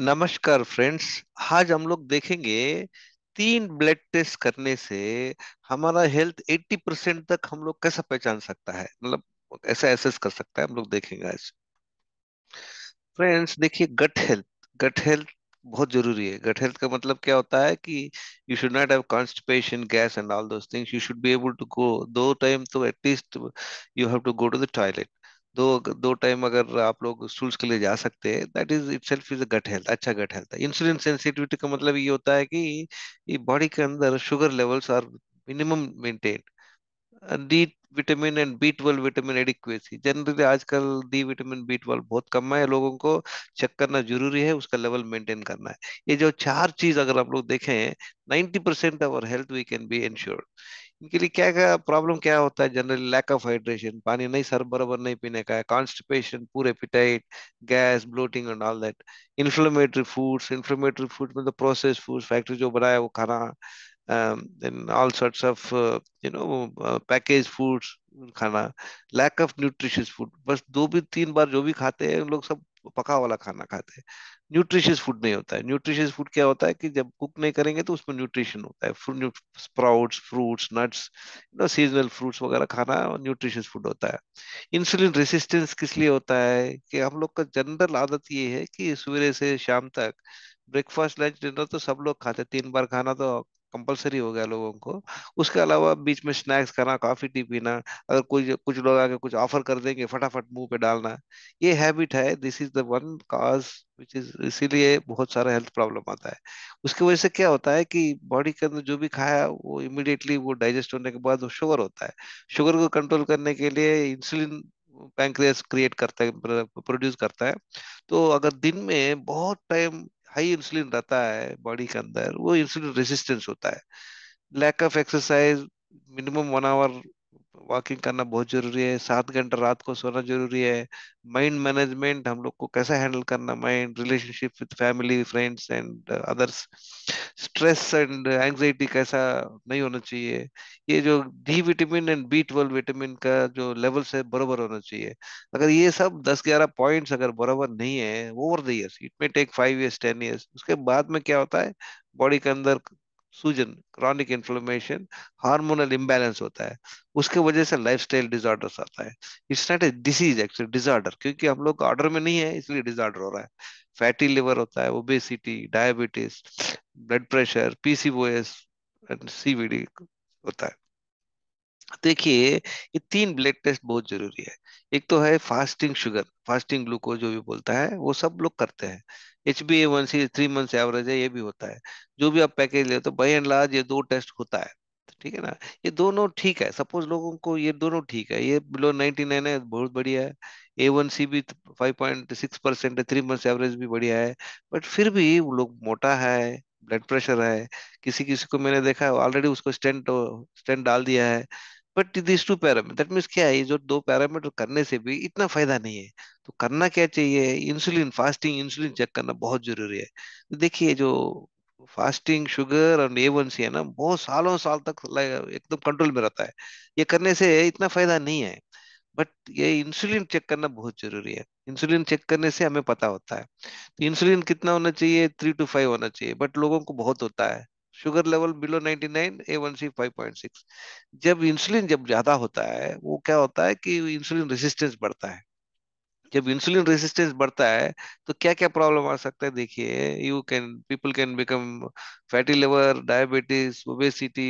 नमस्कार फ्रेंड्स आज हम लोग देखेंगे तीन ब्लड टेस्ट करने से हमारा हेल्थ 80 परसेंट तक हम लोग कैसा पहचान सकता है मतलब ऐसा एसेस कर सकता है हम लोग देखेंगे आज फ्रेंड्स देखिए गट हेल्थ गट हेल्थ बहुत जरूरी है गट हेल्थ का मतलब क्या होता है कि you should not have constipation gas and all those things you should be able to go दो टाइम तो at least you have to go to the toilet दो दो टाइम अगर आप लोग स्टूल्स के लिए जा सकते हैं that is itself is gut health अच्छा गट हेल्थ है इंसुलिन सेंसिटिविटी का मतलब ये होता है कि ये बॉडी के अंदर sugar levels are minimum maintain D vitamin and B twelve vitamin adequacy generally आजकल डी विटामिन बी ट्वेल्व बहुत कम है लोगों को चेक करना जरूरी है उसका लेवल मेंटेन करना है ये जो चार चीज अगर आप लोग देखें 90% percent our health we can be insured इनके लिए क्या क्या प्रॉब्लम क्या होता है जनरली लैक ऑफ हाइड्रेशन पानी नहीं सर बराबर नहीं पीने का है constipation poor appetite gas bloating and all that inflammatory foods inflammatory food मतलब प्रोसेस फूड फैक्ट्री जो बनाया वो खाना all sorts of you know package foods खाना लैक ऑफ न्यूट्रिशियस फूड बस दो भी तीन बार जो भी खाते हैं लोग सब वो पका वाला खाना खाते हैं न्यूट्रिशियस फूड नहीं होता है न्यूट्रिशियस फूड क्या होता है कि जब कुक नहीं करेंगे तो उसमें न्यूट्रिशन होता है sprouts fruits nuts no seasonal fruits वगैरह खाना न्यूट्रिशियस फूड होता है इंसुलिन रेसिस्टेंस किस लिए होता है कि हम लोग का जनरल आदत ये है कि सवेरे से शाम तक ब्रेकफास्ट लंच डिनर तो सब लोग खाते तीन बार खाना तो कंपलसरी हो गया लोगों को उसके अलावा बीच में स्नैक्स खाना कॉफी टी पीना अगर कोई कुछ लोग आके कुछ ऑफर कर देंगे फटाफट मुंह पे डालना ये हैबिट है this is the one cause which is इसीलिए बहुत सारा हेल्थ प्रॉब्लम आता है उसकी वजह से क्या होता है कि बॉडी के अंदर जो भी खाया वो इमिडिएटली वो डाइजेस्ट होने के बाद वो शुगर होता है शुगर को कंट्रोल करने के लिए इंसुलिन पैंक्रियास क्रिएट करता है प्रोड्यूस मतलब करता है तो अगर दिन में बहुत टाइम हाई इंसुलिन रहता है बॉडी के अंदर वो इंसुलिन रेजिस्टेंस होता है lack of exercise minimum one hour walking करना बहुत जरूरी है सात घंटा रात को सोना जरूरी है माइंड मैनेजमेंट हम लोग को कैसा हैंडल करना mind relationship with family friends and others stress and anxiety कैसा नहीं होना चाहिए ये जो D vitamin and B twelve vitamin का जो लेवल्स है बराबर होना चाहिए अगर ये सब दस ग्यारह पॉइंट्स अगर बराबर नहीं है over the years it may take five years ten years उसके बाद में क्या होता है बॉडी के अंदर सूजन क्रॉनिक इन्फ्लोमेशन हार्मोनल इम्बैलेंस होता है उसके वजह से लाइफ स्टाइल डिजॉर्डर आता है it's not a disease actually disorder क्योंकि हम लोग ऑर्डर में नहीं है इसलिए डिजॉर्डर हो रहा है फैटी लिवर होता है obesity diabetes blood pressure PCOS and CVD होता है देखिए ये तीन ब्लड टेस्ट बहुत जरूरी है एक तो है फास्टिंग शुगर फास्टिंग ग्लूकोज जो भी बोलता है वो सब लोग करते हैं H B A one C three month average है ये भी होता है जो भी आप पैकेज ले तो बाई एंड लार्ज ये दो टेस्ट होता है तो ठीक है ना ये दोनों ठीक है सपोज लोगों को ये दोनों ठीक है ये बिलो नाइनटी नाइन है बहुत बढ़िया है ए वन सी भी फाइव पॉइंट सिक्स परसेंट है थ्री मंथ एवरेज भी बढ़िया है बट फिर भी वो लोग मोटा है ब्लड प्रेशर है किसी किसी को मैंने देखा है ऑलरेडी उसको स्टेंट स्टेंट डाल दिया है but this two parameter that means क्या है जो दो पैरामीटर करने से भी इतना फायदा नहीं है तो करना क्या चाहिए इंसुलिन फास्टिंग इंसुलिन चेक करना बहुत जरूरी है तो देखिए जो फास्टिंग शुगर और ए सी है ना बहुत सालों साल तक एकदम कंट्रोल में रहता है ये करने से इतना फायदा नहीं है बट ये इंसुलिन चेक करना बहुत जरूरी है इंसुलिन चेक करने से हमें पता होता है तो इंसुलिन कितना होना चाहिए थ्री टू फाइव होना चाहिए बट लोगों को बहुत होता है शुगर लेवल बिलो 99 ए1सी 5.6 जब इंसुलिन जब ज्यादा होता है वो क्या होता है कि इंसुलिन रेसिस्टेंस बढ़ता है जब इंसुलिन रेसिस्टेंस बढ़ता है तो क्या क्या प्रॉब्लम आ सकता है देखिए you can people can become fatty liver diabetes obesity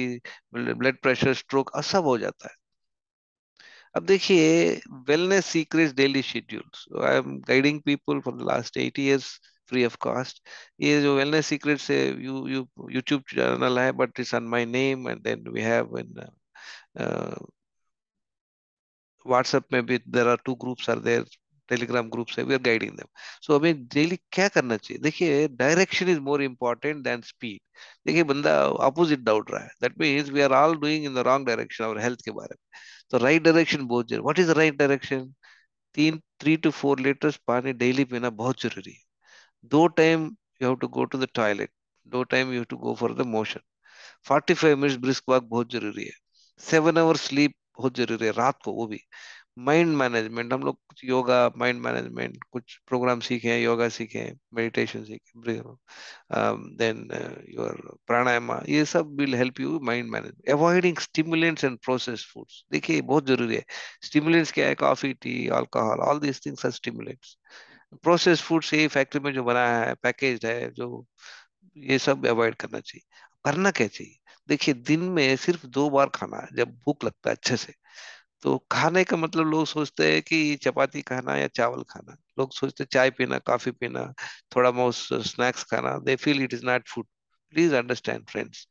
blood pressure stroke सब हो जाता है अब देखिए wellness secret daily schedules I am guiding people for the last eight years free of cost ये जो वेलनेस सीक्रेट से यू यू यूट्यूब चैनल है but it's on my name and then we have in WhatsApp में भी there are two groups are there telegram group है we are guiding them so हमें daily क्या करना चाहिए देखिए direction is more important than speed देखिए बंदा अपोजिट डाउट रहा है that means we are all doing in the wrong direction और हेल्थ के बारे में तो राइट डायरेक्शन बहुत जरूरी what is the right direction तीन थ्री टू फोर लीटर्स पानी डेली पीना बहुत जरूरी है do time you have to go to the toilet, do time you have to go for the motion. 45 minutes brisk walk बहुत जरूरी है seven hour sleep बहुत जरूरी है रात को वो भी माइंड मैनेजमेंट हम लोग कुछ योगा माइंड मैनेजमेंट कुछ प्रोग्राम सीखे हैं योगा सीखे हैं मेडिटेशन सीखे देन योर प्राणायाम ये सब will help you mind management avoiding stimulants and process foods देखिए बहुत जरूरी है स्टिमुलेंट्स क्या है coffee tea alcohol all these things are stimulants process food से ही फैक्ट्री में जो बना है पैकेज है जो ये सब अवॉइड करना चाहिए करना क्या चाहिए देखिए दिन में सिर्फ दो बार खाना है जब भूख लगता है अच्छे से तो खाने का मतलब लोग सोचते हैं कि चपाती खाना या चावल खाना लोग सोचते हैं चाय पीना कॉफी पीना थोड़ा बहुत स्नैक्स खाना they feel it is not food please understand friends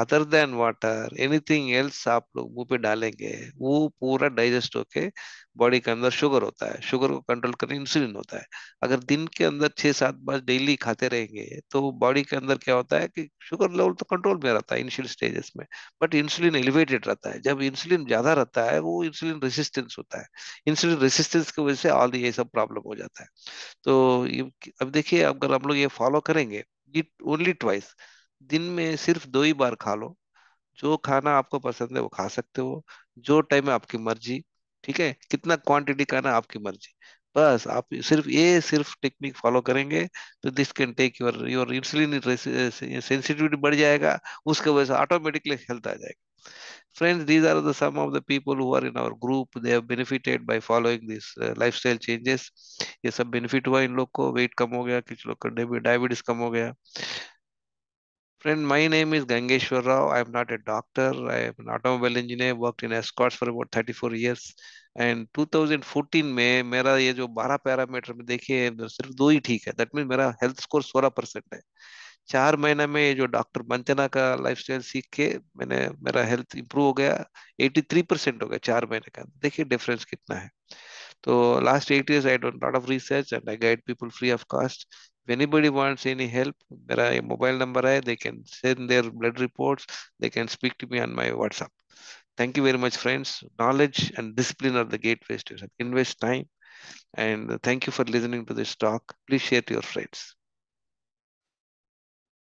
other than water anything else आप लोग मुंह पे डालेंगे वो पूरा डाइजेस्ट होके बॉडी के अंदर शुगर होता है शुगर को कंट्रोल करने इंसुलिन होता है अगर दिन के अंदर छह सात बार डेली खाते रहेंगे तो बॉडी के अंदर क्या होता है कि शुगर लेवल तो कंट्रोल में रहता है इनिशियल स्टेजेस में बट इंसुलिन एलिवेटेड रहता है जब इंसुलिन ज्यादा रहता है वो इंसुलिन रेसिस्टेंस होता है इंसुलिन रेसिस्टेंस की वजह से ऑल ये सब प्रॉब्लम हो जाता है तो अब देखिए अगर हम लोग ये फॉलो करेंगे इट ओनली ट्वाइस दिन में सिर्फ दो ही बार खा लो जो खाना आपको पसंद है वो खा सकते हो जो टाइम है आपकी मर्जी ठीक है कितना क्वांटिटी खाना आपकी मर्जी बस आप सिर्फ ये सिर्फ टेक्निक फॉलो करेंगे तो this can take your your insulin sensitivity बढ़ जाएगा उसके वजह से ऑटोमेटिकली हेल्थ आ जाएगा friends these are the some of the people who are in our group they have benefited by following this lifestyle changes ये सब बेनिफिट हुआ इन लोग को वेट कम हो गया कुछ लोग का डायबिटीज कम हो गया Friend, my name is Gangeshwar Rao. i am not a doctor. i am an automobile engineer, worked in escorts for about 34 years. And 2014 में मेरा ये जो 12 पैरामीटर में देखिए सिर्फ दो ही ठीक है दैट मीन मेरा हेल्थ स्कोर 16 परसेंट है चार महीने में ये जो डॉक्टर मंचना का लाइफस्टाइल सीख के मैंने मेरा हेल्थ इंप्रूव हो गया 83 परसेंट हो गया चार महीने का देखिए डिफरेंस कितना है तो last eight years I don't lot of research and I guide people free of cost If anybody wants any help, there are mobile number, eh, they can send their blood reports, they can speak to me on my WhatsApp. Thank you very much, friends. Knowledge and discipline are the gateways to success. Invest time. And thank you for listening to this talk. Please share to your friends.